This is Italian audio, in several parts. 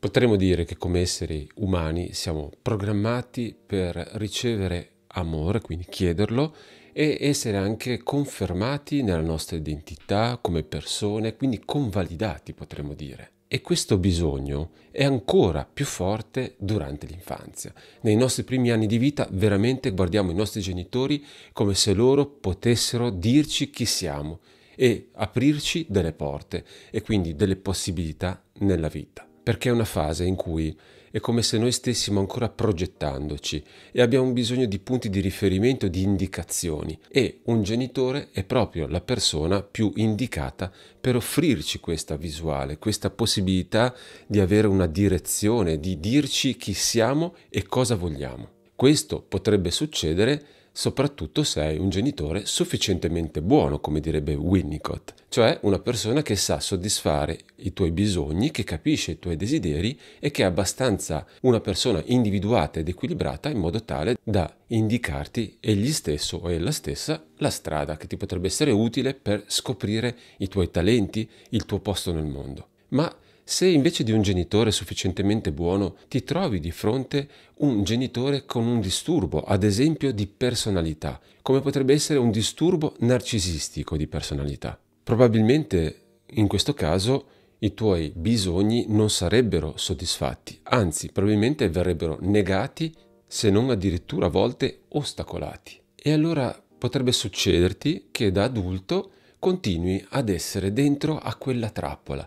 Potremmo dire che come esseri umani siamo programmati per ricevere amore, quindi chiederlo, e essere anche confermati nella nostra identità come persone, quindi convalidati potremmo dire. E questo bisogno è ancora più forte durante l'infanzia. Nei nostri primi anni di vita veramente guardiamo i nostri genitori come se loro potessero dirci chi siamo e aprirci delle porte e quindi delle possibilità nella vita perché è una fase in cui è come se noi stessimo ancora progettandoci e abbiamo bisogno di punti di riferimento, di indicazioni e un genitore è proprio la persona più indicata per offrirci questa visuale, questa possibilità di avere una direzione, di dirci chi siamo e cosa vogliamo. Questo potrebbe succedere soprattutto se hai un genitore sufficientemente buono, come direbbe Winnicott, cioè una persona che sa soddisfare i tuoi bisogni, che capisce i tuoi desideri e che è abbastanza una persona individuata ed equilibrata in modo tale da indicarti egli stesso o ella stessa la strada che ti potrebbe essere utile per scoprire i tuoi talenti, il tuo posto nel mondo. Ma se invece di un genitore sufficientemente buono ti trovi di fronte un genitore con un disturbo, ad esempio di personalità, come potrebbe essere un disturbo narcisistico di personalità. Probabilmente in questo caso i tuoi bisogni non sarebbero soddisfatti, anzi probabilmente verrebbero negati se non addirittura a volte ostacolati. E allora potrebbe succederti che da adulto continui ad essere dentro a quella trappola,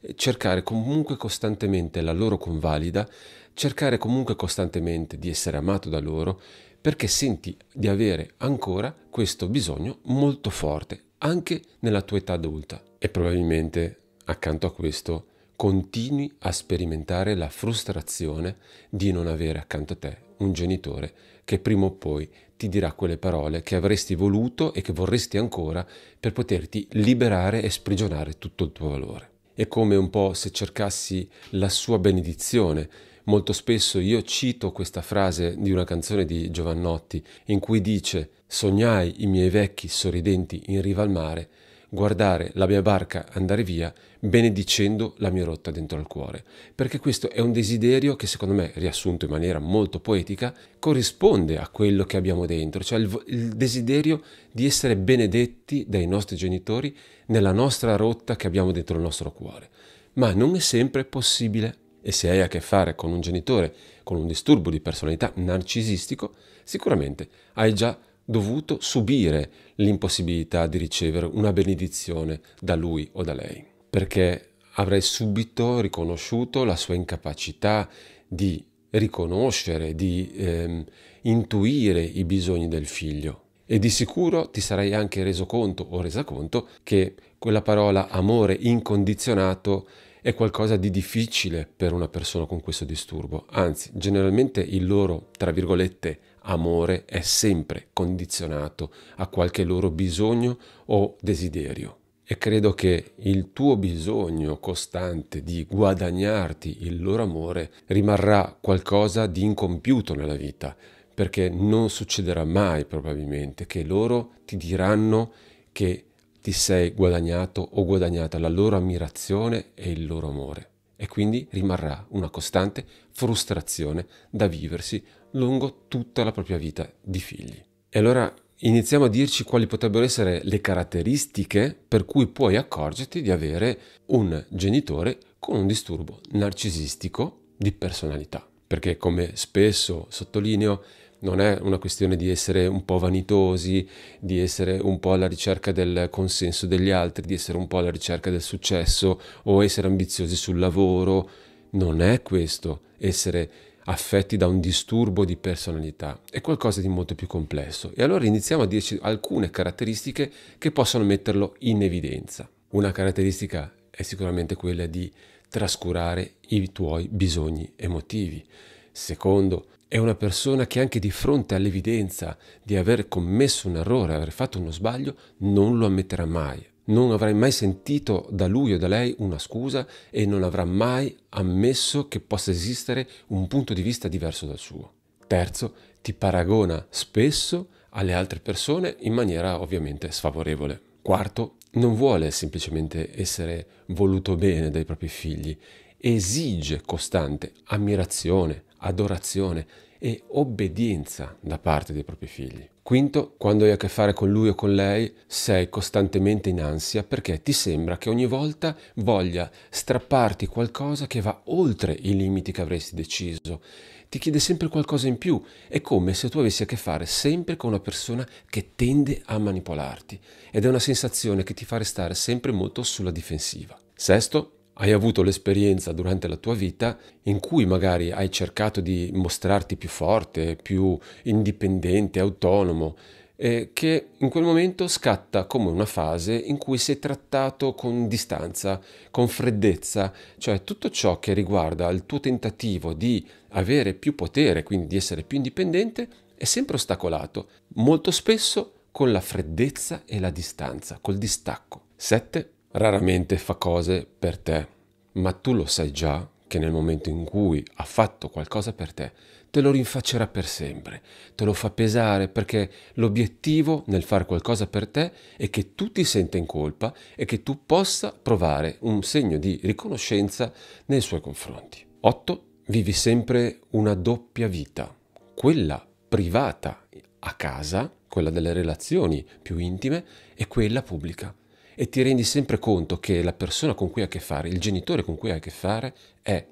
eh, cercare comunque costantemente la loro convalida, cercare comunque costantemente di essere amato da loro, perché senti di avere ancora questo bisogno molto forte, anche nella tua età adulta. E probabilmente accanto a questo continui a sperimentare la frustrazione di non avere accanto a te un genitore che prima o poi ti dirà quelle parole che avresti voluto e che vorresti ancora per poterti liberare e sprigionare tutto il tuo valore. È come un po' se cercassi la sua benedizione. Molto spesso io cito questa frase di una canzone di Giovannotti in cui dice Sognai i miei vecchi sorridenti in riva al mare guardare la mia barca andare via benedicendo la mia rotta dentro al cuore, perché questo è un desiderio che secondo me, riassunto in maniera molto poetica, corrisponde a quello che abbiamo dentro, cioè il, il desiderio di essere benedetti dai nostri genitori nella nostra rotta che abbiamo dentro il nostro cuore. Ma non è sempre possibile e se hai a che fare con un genitore con un disturbo di personalità narcisistico, sicuramente hai già dovuto subire l'impossibilità di ricevere una benedizione da lui o da lei, perché avrei subito riconosciuto la sua incapacità di riconoscere, di ehm, intuire i bisogni del figlio. E di sicuro ti sarei anche reso conto o resa conto che quella parola amore incondizionato è qualcosa di difficile per una persona con questo disturbo, anzi generalmente il loro, tra virgolette, amore è sempre condizionato a qualche loro bisogno o desiderio. E credo che il tuo bisogno costante di guadagnarti il loro amore rimarrà qualcosa di incompiuto nella vita, perché non succederà mai probabilmente che loro ti diranno che ti sei guadagnato o guadagnata la loro ammirazione e il loro amore e quindi rimarrà una costante frustrazione da viversi lungo tutta la propria vita di figli. E allora iniziamo a dirci quali potrebbero essere le caratteristiche per cui puoi accorgerti di avere un genitore con un disturbo narcisistico di personalità. Perché come spesso sottolineo, non è una questione di essere un po' vanitosi, di essere un po' alla ricerca del consenso degli altri, di essere un po' alla ricerca del successo o essere ambiziosi sul lavoro. Non è questo essere affetti da un disturbo di personalità, è qualcosa di molto più complesso. E allora iniziamo a dirci alcune caratteristiche che possono metterlo in evidenza. Una caratteristica è sicuramente quella di trascurare i tuoi bisogni emotivi. Secondo, è una persona che anche di fronte all'evidenza di aver commesso un errore, aver fatto uno sbaglio, non lo ammetterà mai. Non avrai mai sentito da lui o da lei una scusa e non avrà mai ammesso che possa esistere un punto di vista diverso dal suo. Terzo, ti paragona spesso alle altre persone in maniera ovviamente sfavorevole. Quarto, non vuole semplicemente essere voluto bene dai propri figli, esige costante ammirazione, adorazione e obbedienza da parte dei propri figli. Quinto, quando hai a che fare con lui o con lei, sei costantemente in ansia perché ti sembra che ogni volta voglia strapparti qualcosa che va oltre i limiti che avresti deciso. Ti chiede sempre qualcosa in più, è come se tu avessi a che fare sempre con una persona che tende a manipolarti ed è una sensazione che ti fa restare sempre molto sulla difensiva. Sesto, hai avuto l'esperienza durante la tua vita in cui magari hai cercato di mostrarti più forte, più indipendente, autonomo, eh, che in quel momento scatta come una fase in cui sei trattato con distanza, con freddezza, cioè tutto ciò che riguarda il tuo tentativo di avere più potere, quindi di essere più indipendente, è sempre ostacolato, molto spesso con la freddezza e la distanza, col distacco. 7 raramente fa cose per te, ma tu lo sai già che nel momento in cui ha fatto qualcosa per te, te lo rinfaccerà per sempre, te lo fa pesare perché l'obiettivo nel fare qualcosa per te è che tu ti senta in colpa e che tu possa provare un segno di riconoscenza nei suoi confronti. 8. Vivi sempre una doppia vita, quella privata a casa, quella delle relazioni più intime e quella pubblica e ti rendi sempre conto che la persona con cui hai a che fare, il genitore con cui hai a che fare, è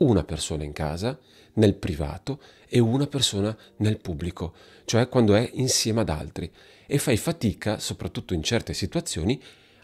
una persona in casa, nel privato, e una persona nel pubblico, cioè quando è insieme ad altri. E fai fatica, soprattutto in certe situazioni,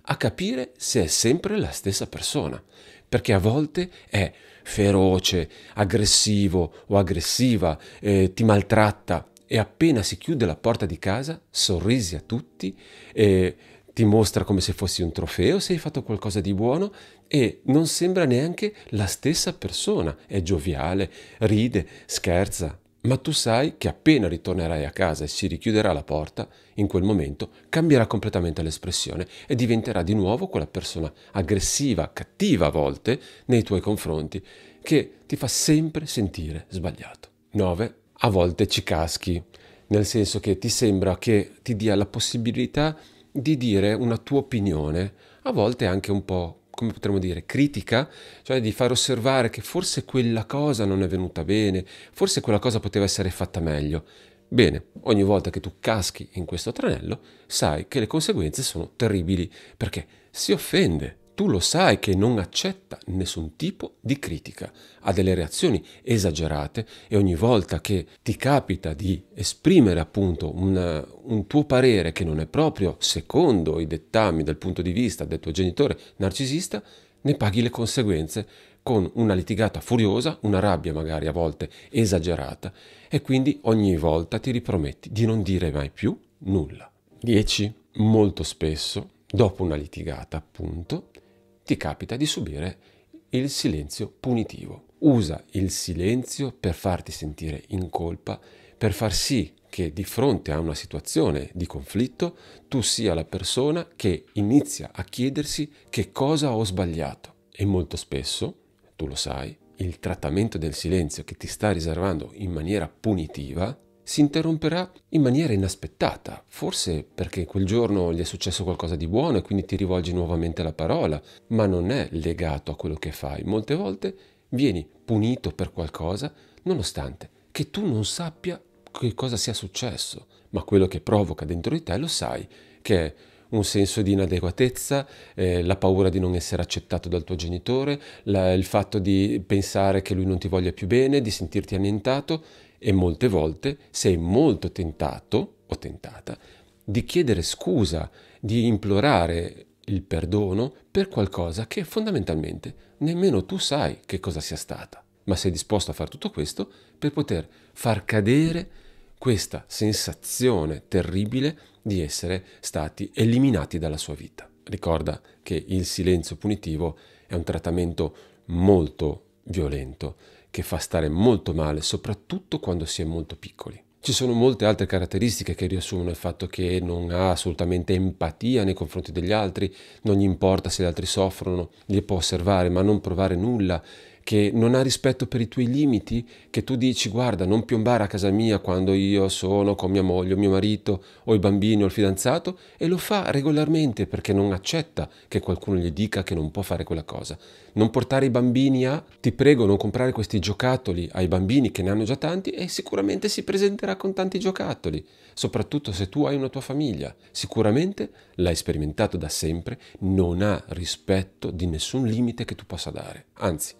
a capire se è sempre la stessa persona, perché a volte è feroce, aggressivo o aggressiva, eh, ti maltratta e appena si chiude la porta di casa sorrisi a tutti. Eh, ti mostra come se fossi un trofeo, se hai fatto qualcosa di buono e non sembra neanche la stessa persona, è gioviale, ride, scherza, ma tu sai che appena ritornerai a casa e si richiuderà la porta, in quel momento cambierà completamente l'espressione e diventerà di nuovo quella persona aggressiva, cattiva a volte nei tuoi confronti, che ti fa sempre sentire sbagliato. 9. A volte ci caschi, nel senso che ti sembra che ti dia la possibilità di di dire una tua opinione, a volte anche un po' come potremmo dire, critica, cioè di far osservare che forse quella cosa non è venuta bene, forse quella cosa poteva essere fatta meglio. Bene, ogni volta che tu caschi in questo tranello, sai che le conseguenze sono terribili, perché si offende tu lo sai che non accetta nessun tipo di critica, ha delle reazioni esagerate e ogni volta che ti capita di esprimere appunto un, un tuo parere che non è proprio secondo i dettami del punto di vista del tuo genitore narcisista, ne paghi le conseguenze con una litigata furiosa, una rabbia magari a volte esagerata e quindi ogni volta ti riprometti di non dire mai più nulla. 10. Molto spesso, dopo una litigata appunto, ti capita di subire il silenzio punitivo. Usa il silenzio per farti sentire in colpa, per far sì che di fronte a una situazione di conflitto tu sia la persona che inizia a chiedersi che cosa ho sbagliato. E molto spesso, tu lo sai, il trattamento del silenzio che ti sta riservando in maniera punitiva si interromperà in maniera inaspettata, forse perché quel giorno gli è successo qualcosa di buono e quindi ti rivolgi nuovamente la parola, ma non è legato a quello che fai. Molte volte vieni punito per qualcosa nonostante che tu non sappia che cosa sia successo, ma quello che provoca dentro di te lo sai, che è un senso di inadeguatezza, eh, la paura di non essere accettato dal tuo genitore, la, il fatto di pensare che lui non ti voglia più bene, di sentirti annientato e molte volte sei molto tentato o tentata di chiedere scusa, di implorare il perdono per qualcosa che fondamentalmente nemmeno tu sai che cosa sia stata, ma sei disposto a fare tutto questo per poter far cadere questa sensazione terribile di essere stati eliminati dalla sua vita. Ricorda che il silenzio punitivo è un trattamento molto violento che fa stare molto male, soprattutto quando si è molto piccoli. Ci sono molte altre caratteristiche che riassumono il fatto che non ha assolutamente empatia nei confronti degli altri, non gli importa se gli altri soffrono, li può osservare ma non provare nulla che non ha rispetto per i tuoi limiti, che tu dici guarda non piombare a casa mia quando io sono con mia moglie o mio marito o i bambini o il fidanzato e lo fa regolarmente perché non accetta che qualcuno gli dica che non può fare quella cosa. Non portare i bambini a ti prego non comprare questi giocattoli ai bambini che ne hanno già tanti e sicuramente si presenterà con tanti giocattoli, soprattutto se tu hai una tua famiglia. Sicuramente l'hai sperimentato da sempre, non ha rispetto di nessun limite che tu possa dare. Anzi,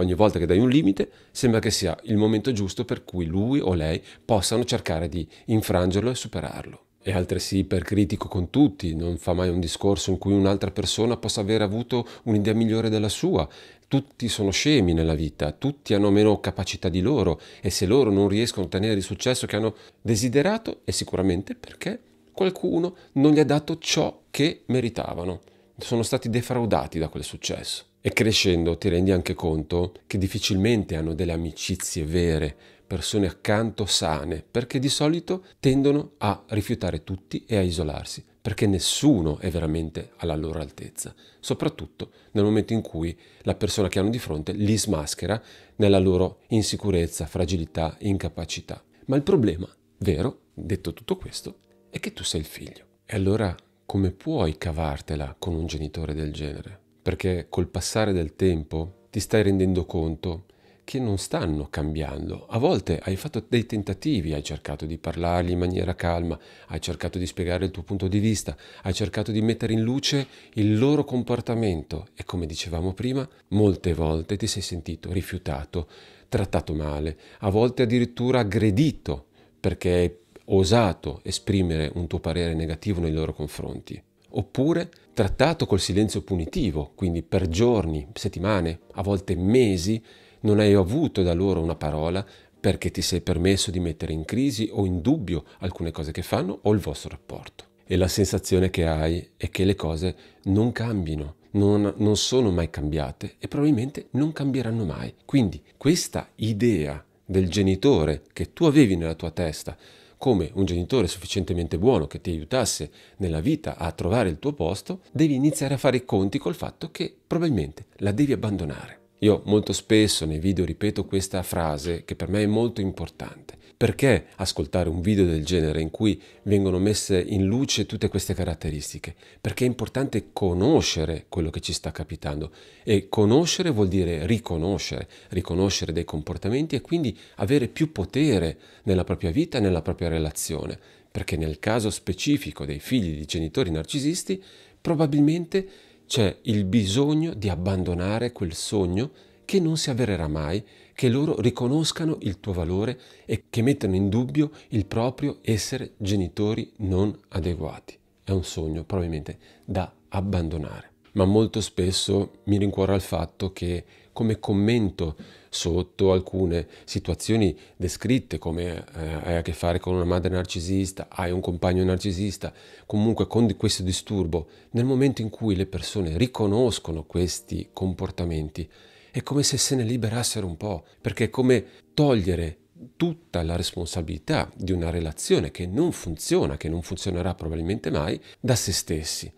Ogni volta che dai un limite sembra che sia il momento giusto per cui lui o lei possano cercare di infrangerlo e superarlo. È altresì ipercritico con tutti, non fa mai un discorso in cui un'altra persona possa aver avuto un'idea migliore della sua. Tutti sono scemi nella vita, tutti hanno meno capacità di loro e se loro non riescono a ottenere il successo che hanno desiderato è sicuramente perché qualcuno non gli ha dato ciò che meritavano. Sono stati defraudati da quel successo. E crescendo ti rendi anche conto che difficilmente hanno delle amicizie vere, persone accanto sane, perché di solito tendono a rifiutare tutti e a isolarsi, perché nessuno è veramente alla loro altezza, soprattutto nel momento in cui la persona che hanno di fronte li smaschera nella loro insicurezza, fragilità, incapacità. Ma il problema, vero, detto tutto questo, è che tu sei il figlio. E allora come puoi cavartela con un genitore del genere? perché col passare del tempo ti stai rendendo conto che non stanno cambiando. A volte hai fatto dei tentativi, hai cercato di parlargli in maniera calma, hai cercato di spiegare il tuo punto di vista, hai cercato di mettere in luce il loro comportamento e come dicevamo prima, molte volte ti sei sentito rifiutato, trattato male, a volte addirittura aggredito perché hai osato esprimere un tuo parere negativo nei loro confronti oppure trattato col silenzio punitivo, quindi per giorni, settimane, a volte mesi, non hai avuto da loro una parola perché ti sei permesso di mettere in crisi o in dubbio alcune cose che fanno o il vostro rapporto. E la sensazione che hai è che le cose non cambino, non, non sono mai cambiate e probabilmente non cambieranno mai. Quindi questa idea del genitore che tu avevi nella tua testa come un genitore sufficientemente buono che ti aiutasse nella vita a trovare il tuo posto, devi iniziare a fare i conti col fatto che probabilmente la devi abbandonare. Io molto spesso nei video ripeto questa frase che per me è molto importante. Perché ascoltare un video del genere in cui vengono messe in luce tutte queste caratteristiche? Perché è importante conoscere quello che ci sta capitando e conoscere vuol dire riconoscere, riconoscere dei comportamenti e quindi avere più potere nella propria vita e nella propria relazione. Perché nel caso specifico dei figli di genitori narcisisti, probabilmente c'è il bisogno di abbandonare quel sogno che non si avvererà mai, che loro riconoscano il tuo valore e che mettano in dubbio il proprio essere genitori non adeguati. È un sogno probabilmente da abbandonare. Ma molto spesso mi rincuora il fatto che come commento sotto alcune situazioni descritte come eh, hai a che fare con una madre narcisista, hai un compagno narcisista, comunque con questo disturbo, nel momento in cui le persone riconoscono questi comportamenti, è come se se ne liberassero un po', perché è come togliere tutta la responsabilità di una relazione che non funziona, che non funzionerà probabilmente mai, da se stessi.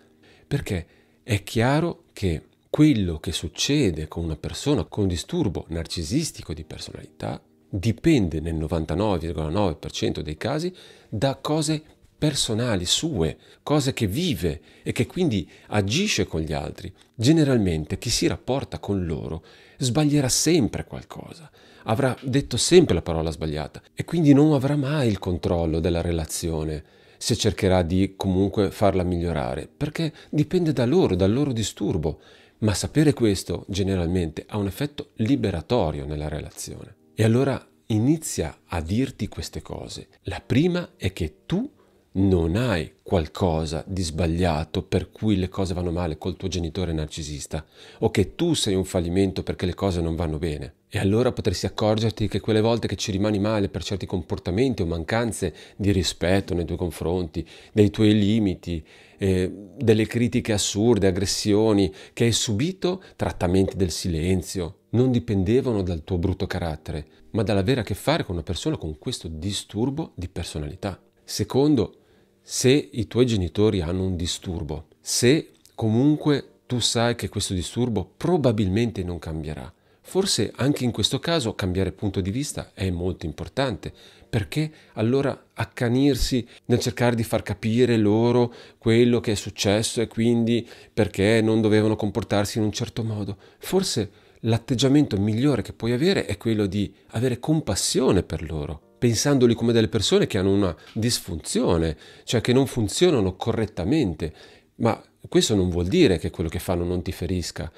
Perché è chiaro che quello che succede con una persona con disturbo narcisistico di personalità dipende nel 99,9% dei casi da cose personali sue, cose che vive e che quindi agisce con gli altri. Generalmente chi si rapporta con loro sbaglierà sempre qualcosa, avrà detto sempre la parola sbagliata e quindi non avrà mai il controllo della relazione se cercherà di comunque farla migliorare, perché dipende da loro, dal loro disturbo ma sapere questo generalmente ha un effetto liberatorio nella relazione. E allora inizia a dirti queste cose. La prima è che tu non hai qualcosa di sbagliato per cui le cose vanno male col tuo genitore narcisista o che tu sei un fallimento perché le cose non vanno bene. E allora potresti accorgerti che quelle volte che ci rimani male per certi comportamenti o mancanze di rispetto nei tuoi confronti, dei tuoi limiti, eh, delle critiche assurde, aggressioni che hai subito, trattamenti del silenzio, non dipendevano dal tuo brutto carattere, ma dall'avere a che fare con una persona con questo disturbo di personalità. Secondo, se i tuoi genitori hanno un disturbo, se comunque tu sai che questo disturbo probabilmente non cambierà. Forse anche in questo caso cambiare punto di vista è molto importante, perché allora accanirsi nel cercare di far capire loro quello che è successo e quindi perché non dovevano comportarsi in un certo modo. Forse l'atteggiamento migliore che puoi avere è quello di avere compassione per loro, pensandoli come delle persone che hanno una disfunzione, cioè che non funzionano correttamente. Ma questo non vuol dire che quello che fanno non ti ferisca.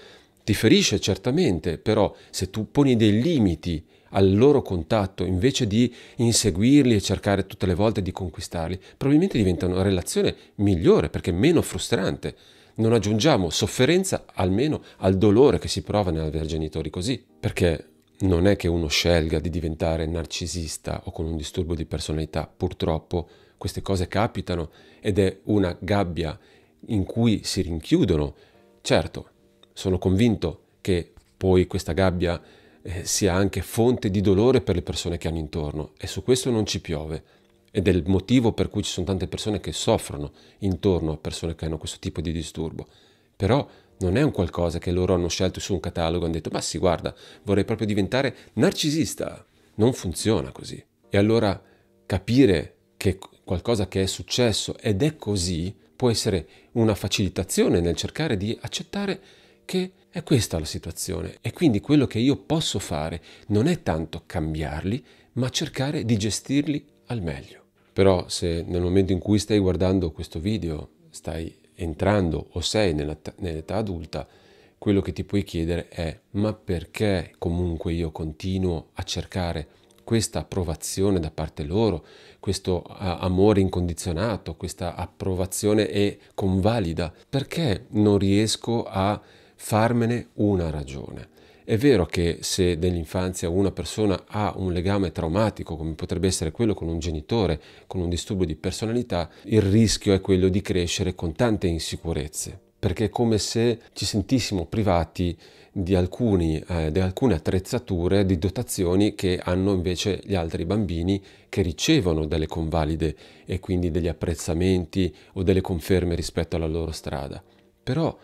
Ti ferisce certamente, però se tu poni dei limiti al loro contatto invece di inseguirli e cercare tutte le volte di conquistarli, probabilmente diventa una relazione migliore perché meno frustrante. Non aggiungiamo sofferenza almeno al dolore che si prova nell'avere genitori così, perché non è che uno scelga di diventare narcisista o con un disturbo di personalità, purtroppo queste cose capitano ed è una gabbia in cui si rinchiudono. Certo, sono convinto che poi questa gabbia eh, sia anche fonte di dolore per le persone che hanno intorno e su questo non ci piove ed è il motivo per cui ci sono tante persone che soffrono intorno a persone che hanno questo tipo di disturbo. Però non è un qualcosa che loro hanno scelto su un catalogo, hanno detto ma sì guarda, vorrei proprio diventare narcisista. Non funziona così. E allora capire che qualcosa che è successo ed è così può essere una facilitazione nel cercare di accettare che è questa la situazione e quindi quello che io posso fare non è tanto cambiarli, ma cercare di gestirli al meglio. Però se nel momento in cui stai guardando questo video stai entrando o sei nell'età adulta, quello che ti puoi chiedere è ma perché comunque io continuo a cercare questa approvazione da parte loro, questo amore incondizionato, questa approvazione e convalida? Perché non riesco a farmene una ragione? È vero che se nell'infanzia una persona ha un legame traumatico, come potrebbe essere quello con un genitore, con un disturbo di personalità, il rischio è quello di crescere con tante insicurezze, perché è come se ci sentissimo privati di, alcuni, eh, di alcune attrezzature, di dotazioni che hanno invece gli altri bambini che ricevono delle convalide e quindi degli apprezzamenti o delle conferme rispetto alla loro strada. Però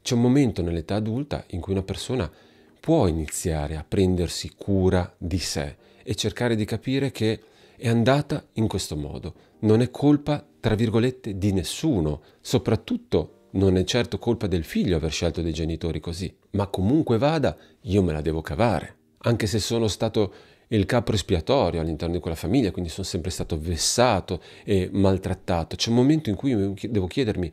c'è un momento nell'età adulta in cui una persona può iniziare a prendersi cura di sé e cercare di capire che è andata in questo modo. Non è colpa, tra virgolette, di nessuno, soprattutto non è certo colpa del figlio aver scelto dei genitori così, ma comunque vada, io me la devo cavare. Anche se sono stato il capo espiatorio all'interno di quella famiglia, quindi sono sempre stato vessato e maltrattato, c'è un momento in cui devo chiedermi,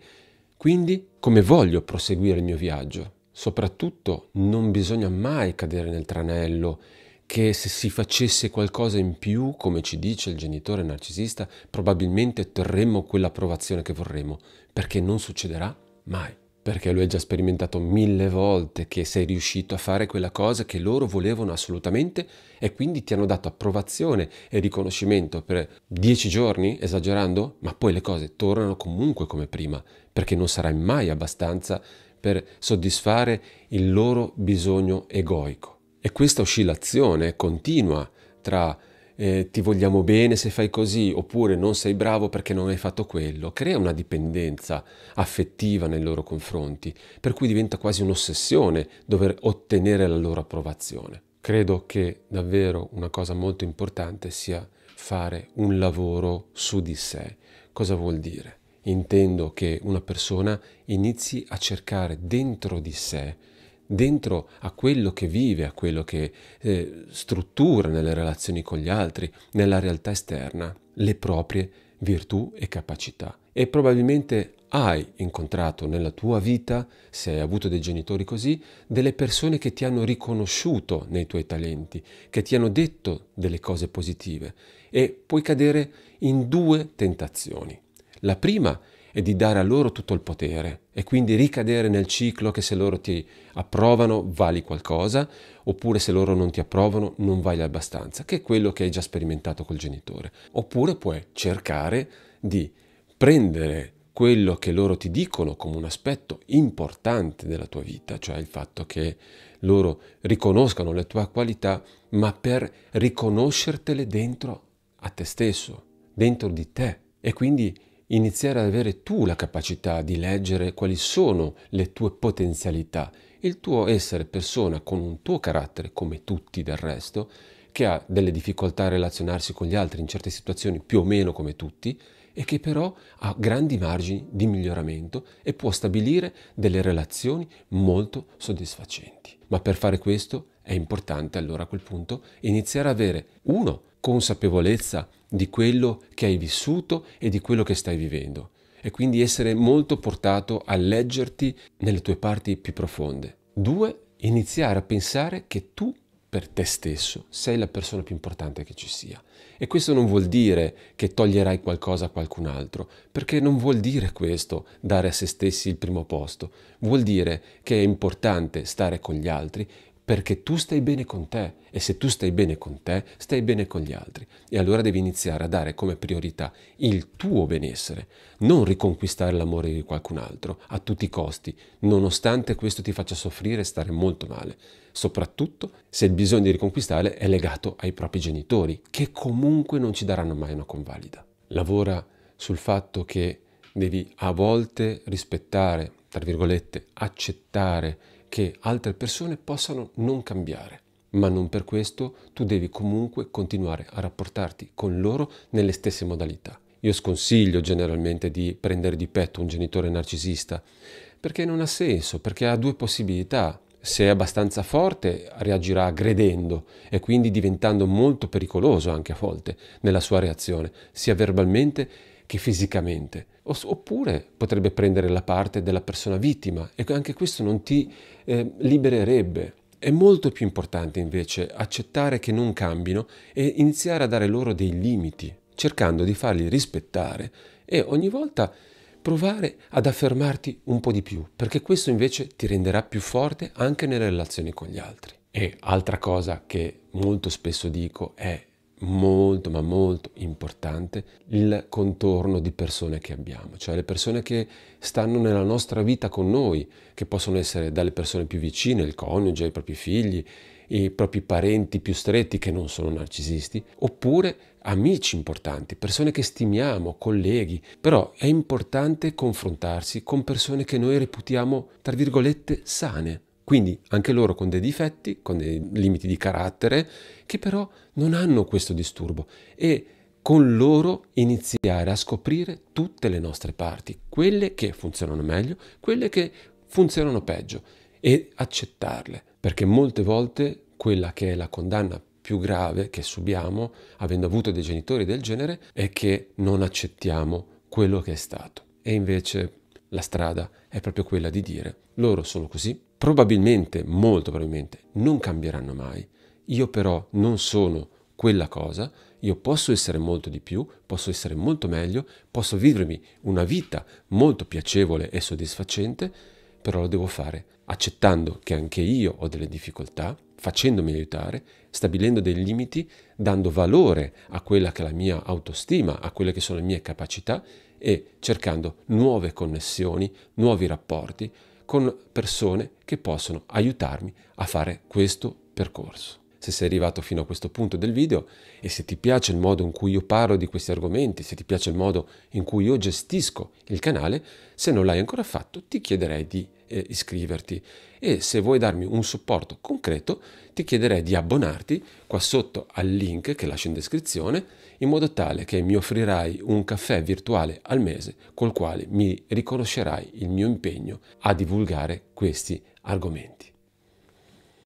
quindi come voglio proseguire il mio viaggio? Soprattutto non bisogna mai cadere nel tranello che se si facesse qualcosa in più, come ci dice il genitore narcisista, probabilmente otterremmo quell'approvazione che vorremmo, perché non succederà mai. Perché lui ha già sperimentato mille volte che sei riuscito a fare quella cosa che loro volevano assolutamente e quindi ti hanno dato approvazione e riconoscimento per dieci giorni, esagerando, ma poi le cose tornano comunque come prima, perché non sarai mai abbastanza per soddisfare il loro bisogno egoico. E questa oscillazione continua tra eh, ti vogliamo bene se fai così oppure non sei bravo perché non hai fatto quello, crea una dipendenza affettiva nei loro confronti, per cui diventa quasi un'ossessione dover ottenere la loro approvazione. Credo che davvero una cosa molto importante sia fare un lavoro su di sé. Cosa vuol dire? intendo che una persona inizi a cercare dentro di sé, dentro a quello che vive, a quello che eh, struttura nelle relazioni con gli altri, nella realtà esterna, le proprie virtù e capacità. E probabilmente hai incontrato nella tua vita, se hai avuto dei genitori così, delle persone che ti hanno riconosciuto nei tuoi talenti, che ti hanno detto delle cose positive e puoi cadere in due tentazioni. La prima è di dare a loro tutto il potere e quindi ricadere nel ciclo che se loro ti approvano vali qualcosa oppure se loro non ti approvano non vali abbastanza, che è quello che hai già sperimentato col genitore. Oppure puoi cercare di prendere quello che loro ti dicono come un aspetto importante della tua vita, cioè il fatto che loro riconoscano le tue qualità, ma per riconoscertele dentro a te stesso, dentro di te e quindi iniziare ad avere tu la capacità di leggere quali sono le tue potenzialità, il tuo essere persona con un tuo carattere, come tutti del resto, che ha delle difficoltà a relazionarsi con gli altri in certe situazioni più o meno come tutti, e che però ha grandi margini di miglioramento e può stabilire delle relazioni molto soddisfacenti. Ma per fare questo è importante allora a quel punto iniziare ad avere uno consapevolezza di quello che hai vissuto e di quello che stai vivendo e quindi essere molto portato a leggerti nelle tue parti più profonde. Due, iniziare a pensare che tu per te stesso sei la persona più importante che ci sia. E questo non vuol dire che toglierai qualcosa a qualcun altro, perché non vuol dire questo dare a se stessi il primo posto, vuol dire che è importante stare con gli altri perché tu stai bene con te e se tu stai bene con te, stai bene con gli altri. E allora devi iniziare a dare come priorità il tuo benessere, non riconquistare l'amore di qualcun altro a tutti i costi, nonostante questo ti faccia soffrire e stare molto male, soprattutto se il bisogno di riconquistare è legato ai propri genitori, che comunque non ci daranno mai una convalida. Lavora sul fatto che devi a volte rispettare, tra virgolette, accettare che altre persone possano non cambiare, ma non per questo tu devi comunque continuare a rapportarti con loro nelle stesse modalità. Io sconsiglio generalmente di prendere di petto un genitore narcisista, perché non ha senso, perché ha due possibilità. Se è abbastanza forte, reagirà aggredendo e quindi diventando molto pericoloso anche a volte nella sua reazione, sia verbalmente che fisicamente. Oppure potrebbe prendere la parte della persona vittima e anche questo non ti eh, libererebbe. È molto più importante invece accettare che non cambino e iniziare a dare loro dei limiti, cercando di farli rispettare e ogni volta provare ad affermarti un po' di più, perché questo invece ti renderà più forte anche nelle relazioni con gli altri. E altra cosa che molto spesso dico è molto ma molto importante il contorno di persone che abbiamo, cioè le persone che stanno nella nostra vita con noi, che possono essere dalle persone più vicine, il coniuge, i propri figli, i propri parenti più stretti che non sono narcisisti, oppure amici importanti, persone che stimiamo, colleghi, però è importante confrontarsi con persone che noi reputiamo, tra virgolette, sane quindi anche loro con dei difetti, con dei limiti di carattere, che però non hanno questo disturbo e con loro iniziare a scoprire tutte le nostre parti, quelle che funzionano meglio, quelle che funzionano peggio e accettarle, perché molte volte quella che è la condanna più grave che subiamo, avendo avuto dei genitori del genere, è che non accettiamo quello che è stato. E invece la strada è proprio quella di dire loro sono così probabilmente, molto probabilmente, non cambieranno mai. Io però non sono quella cosa, io posso essere molto di più, posso essere molto meglio, posso vivermi una vita molto piacevole e soddisfacente, però lo devo fare accettando che anche io ho delle difficoltà, facendomi aiutare, stabilendo dei limiti, dando valore a quella che è la mia autostima, a quelle che sono le mie capacità e cercando nuove connessioni, nuovi rapporti, con persone che possono aiutarmi a fare questo percorso. Se sei arrivato fino a questo punto del video e se ti piace il modo in cui io parlo di questi argomenti, se ti piace il modo in cui io gestisco il canale, se non l'hai ancora fatto ti chiederei di eh, iscriverti e se vuoi darmi un supporto concreto ti chiederei di abbonarti qua sotto al link che lascio in descrizione in modo tale che mi offrirai un caffè virtuale al mese col quale mi riconoscerai il mio impegno a divulgare questi argomenti.